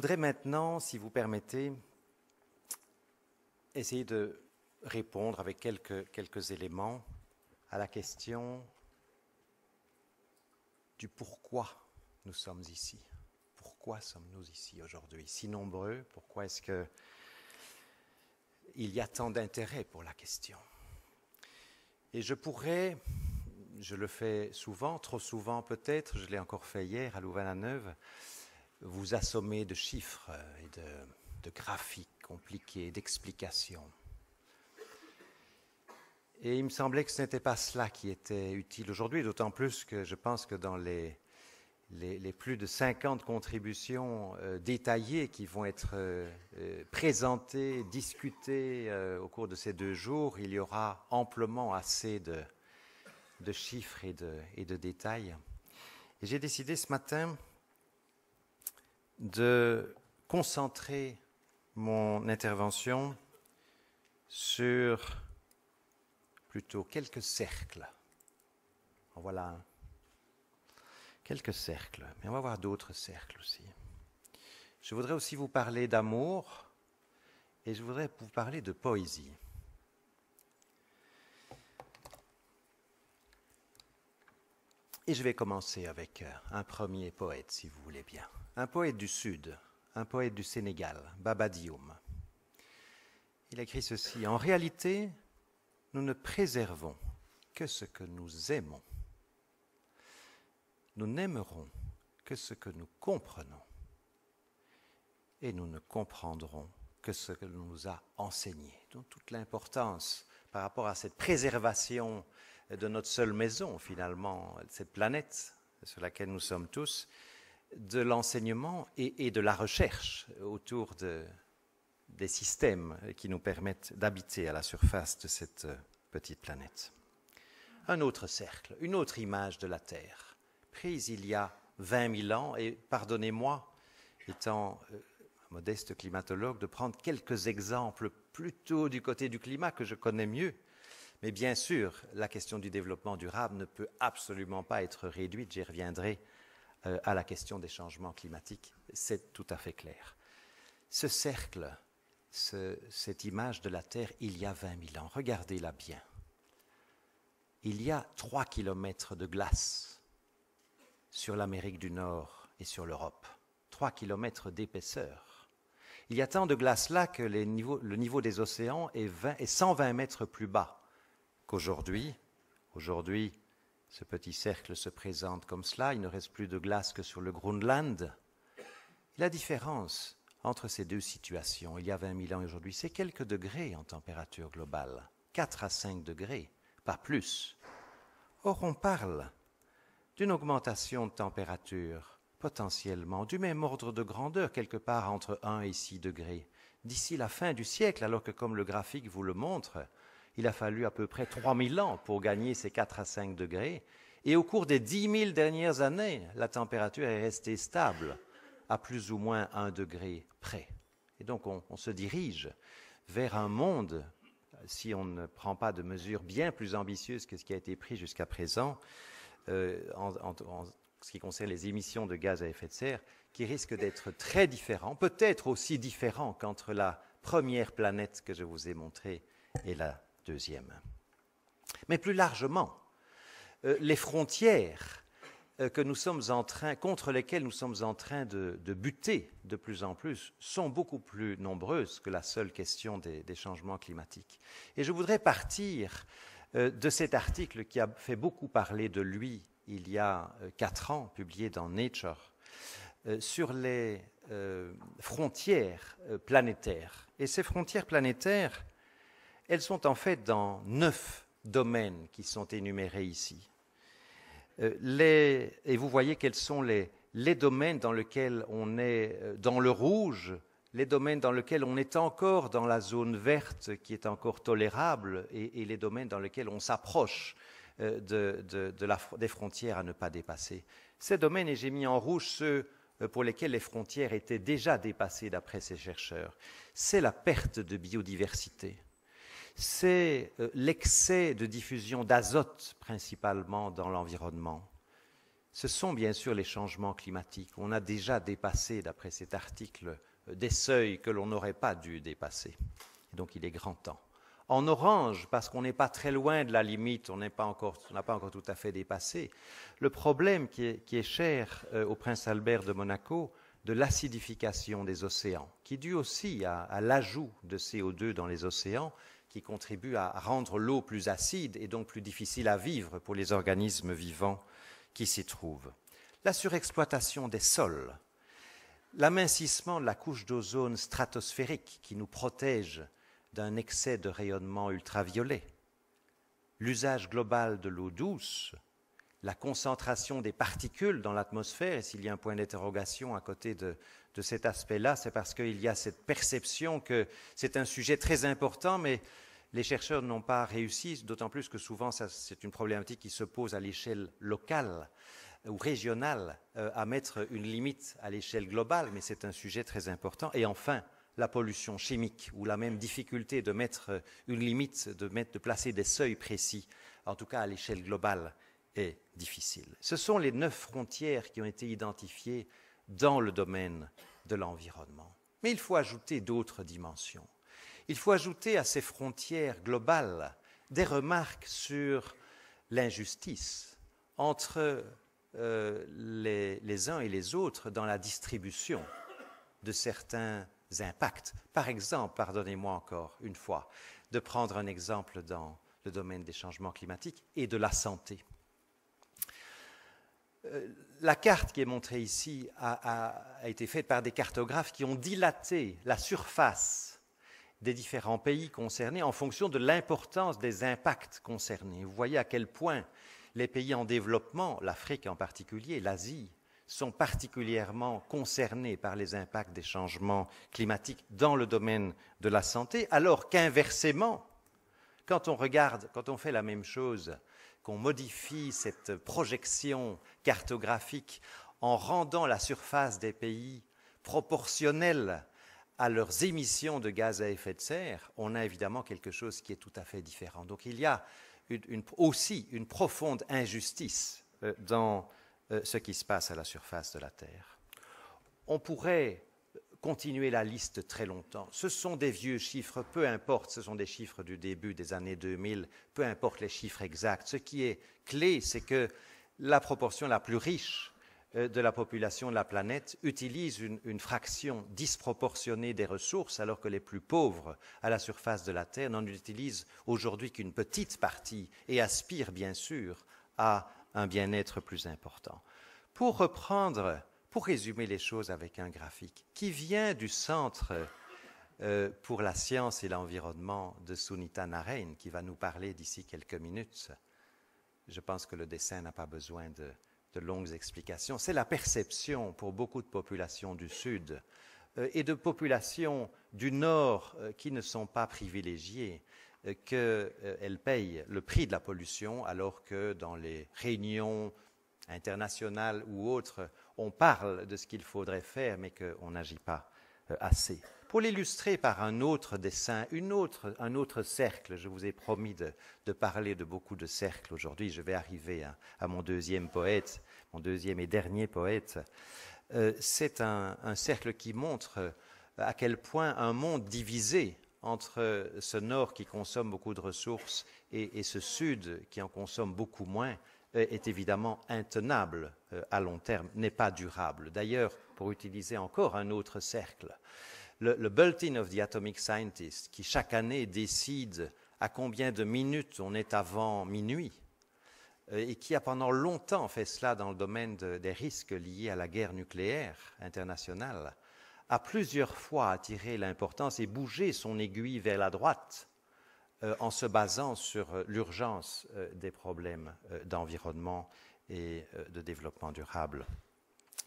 voudrais maintenant, si vous permettez, essayer de répondre avec quelques, quelques éléments à la question du pourquoi nous sommes ici. Pourquoi sommes-nous ici aujourd'hui Si nombreux, pourquoi est-ce que il y a tant d'intérêt pour la question Et je pourrais, je le fais souvent, trop souvent peut-être, je l'ai encore fait hier à Louvain-la-Neuve, vous assommer de chiffres et de, graphiques compliqués, d'explications. Et il me semblait que ce n'était pas cela qui était utile aujourd'hui, d'autant plus que je pense que dans les, plus de 50 contributions euh, détaillées qui vont être euh, euh, présentées, discutées au cours de ces deux jours, il y aura amplement assez de, chiffres et de, et de détails. j'ai décidé ce matin de concentrer mon intervention sur plutôt quelques cercles. En voilà Quelques cercles, mais on va voir d'autres cercles aussi. Je voudrais aussi vous parler d'amour et je voudrais vous parler de poésie. Et je vais commencer avec euh, un premier poète, si vous voulez bien. Un poète du Sud, un poète du Sénégal, Baba Dioum. Il écrit ceci En réalité, nous ne préservons que ce que nous aimons. Nous n'aimerons que ce que nous comprenons. Et nous ne comprendrons que ce que nous a enseigné. Donc toute l'importance par rapport à cette préservation de notre seule maison, finalement, cette planète sur laquelle nous sommes tous, de l'enseignement et, de la recherche autour des systèmes qui nous permettent d'habiter à la surface de cette petite planète. Un autre cercle, une autre image de la Terre, prise il y a 20 000 ans, et pardonnez-moi, étant un euh, modeste climatologue, de prendre quelques exemples plutôt du côté du climat que je connais mieux, mais bien sûr, la question du développement durable ne peut absolument pas être réduite, j'y reviendrai, euh, à la question des changements climatiques. C'est tout à fait clair. Ce cercle, cette image de la Terre il y a 20 000 ans, regardez-la bien. Il y a 3 km de glace sur l'Amérique du Nord et sur l'Europe. 3 km d'épaisseur. Il y a tant de glace là que le niveau des océans est, est 120 mètres plus bas qu'aujourd'hui, aujourd'hui, ce petit cercle se présente comme cela, il ne reste plus de glace que sur le Groenland. La différence entre ces deux situations, il y a 20 000 ans et aujourd'hui, c'est quelques degrés en température globale, 4 à 5 degrés, pas plus. Or, on parle d'une augmentation de température potentiellement du même ordre de grandeur, quelque part entre 1 et 6 degrés, d'ici la fin du siècle, alors que, comme le graphique vous le montre, il a fallu à peu près 3000 ans pour gagner ces 4 à 5 degrés. Et au cours des 10 000 dernières années, la température est restée stable à plus ou moins 1 degré près. Et donc on, se dirige vers un monde, si on ne prend pas de mesures bien plus ambitieuses que ce qui a été pris jusqu'à présent, euh, en, en ce qui concerne les émissions de gaz à effet de serre, qui risque d'être très différent, peut-être aussi différent qu'entre la première planète que je vous ai montrée et la deuxième. Mais plus largement, euh, les frontières euh, que nous sommes en train, contre lesquelles nous sommes en train de, buter de plus en plus sont beaucoup plus nombreuses que la seule question des, changements climatiques. Et je voudrais partir euh, de cet article qui a fait beaucoup parler de lui il y a quatre ans, publié dans Nature, sur les frontières planétaires. Et ces frontières planétaires, elles sont en fait dans neuf domaines qui sont énumérés ici. Euh, et vous voyez quels sont les, domaines dans lesquels on est euh, dans le rouge, les domaines dans lesquels on est encore dans la zone verte qui est encore tolérable et, les domaines dans lesquels on s'approche euh, des frontières à ne pas dépasser. Ces domaines, et j'ai mis en rouge ceux pour lesquels les frontières étaient déjà dépassées d'après ces chercheurs, c'est la perte de biodiversité c'est euh, l'excès de diffusion d'azote principalement dans l'environnement. Ce sont bien sûr les changements climatiques. On a déjà dépassé, d'après cet article, euh, des seuils que l'on n'aurait pas dû dépasser. Donc il est grand temps. En orange, parce qu'on n'est pas très loin de la limite, on n'a pas, encore, tout à fait dépassé, le problème qui est, cher euh, au prince Albert de Monaco, de l'acidification des océans, qui est dû aussi à l'ajout de CO2 dans les océans, qui contribue à rendre l'eau plus acide et donc plus difficile à vivre pour les organismes vivants qui s'y trouvent. La surexploitation des sols, l'amincissement de la couche d'ozone stratosphérique qui nous protège d'un excès de rayonnement ultraviolet, l'usage global de l'eau douce, la concentration des particules dans l'atmosphère, et s'il y a un point d'interrogation à côté de, cet aspect-là, c'est parce qu'il y a cette perception que c'est un sujet très important, mais les chercheurs n'ont pas réussi, d'autant plus que souvent c'est une problématique qui se pose à l'échelle locale ou régionale, euh, à mettre une limite à l'échelle globale, mais c'est un sujet très important. Et enfin, la pollution chimique, ou la même difficulté de mettre une limite, de, mettre, de placer des seuils précis, en tout cas à l'échelle globale est difficile. Ce sont les neuf frontières qui ont été identifiées dans le domaine de l'environnement. Mais il faut ajouter d'autres dimensions. Il faut ajouter à ces frontières globales des remarques sur l'injustice entre euh, les uns et les autres dans la distribution de certains impacts. Par exemple, pardonnez-moi encore une fois de prendre un exemple dans le domaine des changements climatiques et de la santé. Euh, la carte qui est montrée ici a, été faite par des cartographes qui ont dilaté la surface des différents pays concernés en fonction de l'importance des impacts concernés. Vous voyez à quel point les pays en développement, l'Afrique en particulier, l'Asie, sont particulièrement concernés par les impacts des changements climatiques dans le domaine de la santé, alors qu'inversement, quand on quand on fait la même chose qu'on modifie cette projection cartographique en rendant la surface des pays proportionnelle à leurs émissions de gaz à effet de serre, on a évidemment quelque chose qui est tout à fait différent. Donc il y a aussi une profonde injustice euh, dans euh, ce qui se passe à la surface de la Terre. On pourrait continuer la liste très longtemps. Ce sont des vieux chiffres, peu importe, ce sont des chiffres du début des années 2000, peu importe les chiffres exacts. Ce qui est clé, c'est que la proportion la plus riche euh, de la population de la planète utilise une, une, fraction disproportionnée des ressources, alors que les plus pauvres à la surface de la Terre n'en utilisent aujourd'hui qu'une petite partie et aspirent bien sûr à un bien-être plus important. Pour reprendre pour résumer les choses avec un graphique, qui vient du Centre euh, pour la science et l'environnement de Sunita Narain, qui va nous parler d'ici quelques minutes. Je pense que le dessin n'a pas besoin de, longues explications. C'est la perception pour beaucoup de populations du Sud euh, et de populations du Nord euh, qui ne sont pas privilégiées qu'elles payent le prix de la pollution alors que dans les réunions internationales ou autres, on parle de ce qu'il faudrait faire, mais qu'on n'agit pas euh, assez. Pour l'illustrer par un autre dessin, un autre cercle, je vous ai promis de, parler de beaucoup de cercles aujourd'hui, je vais arriver à, mon deuxième poète, mon deuxième et dernier poète. Euh, c'est un, cercle qui montre euh, à quel point un monde divisé entre ce nord qui consomme beaucoup de ressources et ce sud qui en consomme beaucoup moins est évidemment intenable euh, à long terme n'est pas durable. D'ailleurs, pour utiliser encore un autre cercle, le, Bulletin of the Atomic Scientist, qui chaque année décide à combien de minutes on est avant minuit, euh, et qui a pendant longtemps fait cela dans le domaine des risques liés à la guerre nucléaire internationale, a plusieurs fois attiré l'importance et bougé son aiguille vers la droite euh, en se basant sur l'urgence des problèmes d'environnement et euh, de développement durable.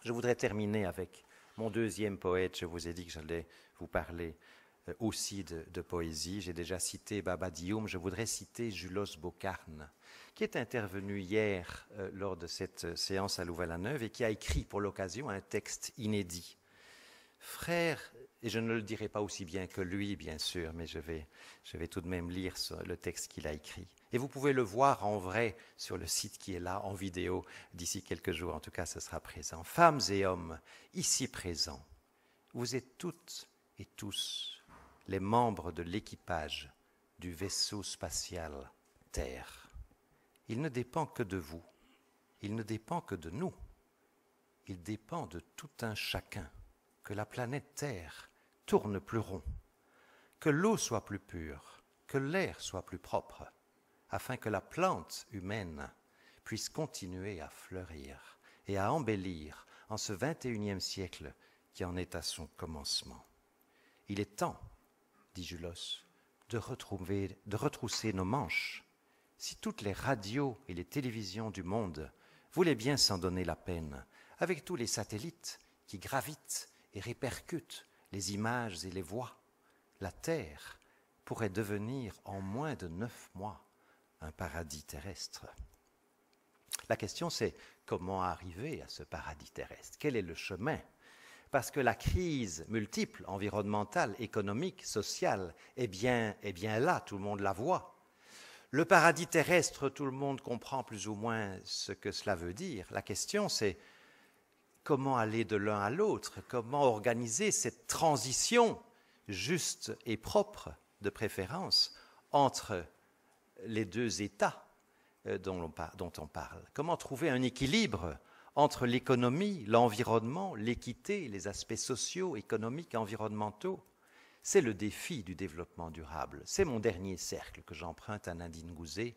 Je voudrais terminer avec mon deuxième poète. Je vous ai dit que j'allais vous parler euh, aussi de, poésie. J'ai déjà cité Baba Dioum. Je voudrais citer Julos Bocarne, qui est intervenu hier euh, lors de cette séance à Louvain-la-Neuve et qui a écrit pour l'occasion un texte inédit. Frère et je ne le dirai pas aussi bien que lui, bien sûr, mais je vais, je vais tout de même lire le texte qu'il a écrit. Et vous pouvez le voir en vrai sur le site qui est là, en vidéo, d'ici quelques jours. En tout cas, ce sera présent. Femmes et hommes, ici présents, vous êtes toutes et tous les membres de l'équipage du vaisseau spatial Terre. Il ne dépend que de vous. Il ne dépend que de nous. Il dépend de tout un chacun que la planète Terre tourne plus rond, que l'eau soit plus pure, que l'air soit plus propre, afin que la plante humaine puisse continuer à fleurir et à embellir en ce 21e siècle qui en est à son commencement. Il est temps, dit Julos, de, retrouver, de retrousser nos manches. Si toutes les radios et les télévisions du monde voulaient bien s'en donner la peine, avec tous les satellites qui gravitent et répercutent les images et les voix, la terre pourrait devenir en moins de neuf mois un paradis terrestre. La question c'est comment arriver à ce paradis terrestre Quel est le chemin Parce que la crise multiple, environnementale, économique, sociale, est eh bien, eh bien là, tout le monde la voit. Le paradis terrestre, tout le monde comprend plus ou moins ce que cela veut dire. La question c'est comment aller de l'un à l'autre, comment organiser cette transition juste et propre, de préférence, entre les deux États euh, dont on, parle. Comment trouver un équilibre entre l'économie, l'environnement, l'équité, les aspects sociaux, économiques, environnementaux C'est le défi du développement durable. C'est mon dernier cercle que j'emprunte à Nadine Gouzet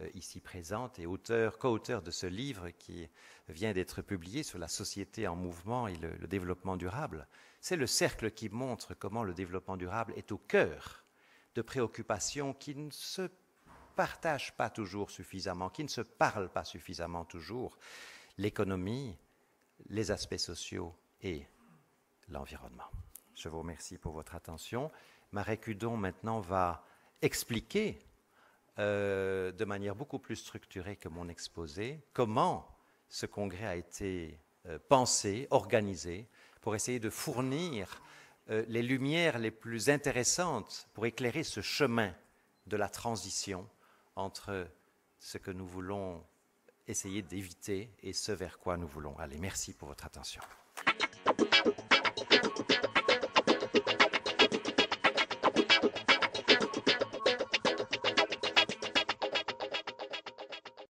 euh, ici présente et auteur, co-auteur de ce livre qui vient d'être publié sur la société en mouvement et le, développement durable. C'est le cercle qui montre comment le développement durable est au cœur de préoccupations qui ne se partagent pas toujours suffisamment, qui ne se parlent pas suffisamment toujours. L'économie, les aspects sociaux et l'environnement. Je vous remercie pour votre attention. Marie Cudon maintenant va expliquer euh, de manière beaucoup plus structurée que mon exposé, comment ce congrès a été euh, pensé, organisé, pour essayer de fournir euh, les lumières les plus intéressantes pour éclairer ce chemin de la transition entre ce que nous voulons essayer d'éviter et ce vers quoi nous voulons aller. Merci pour votre attention.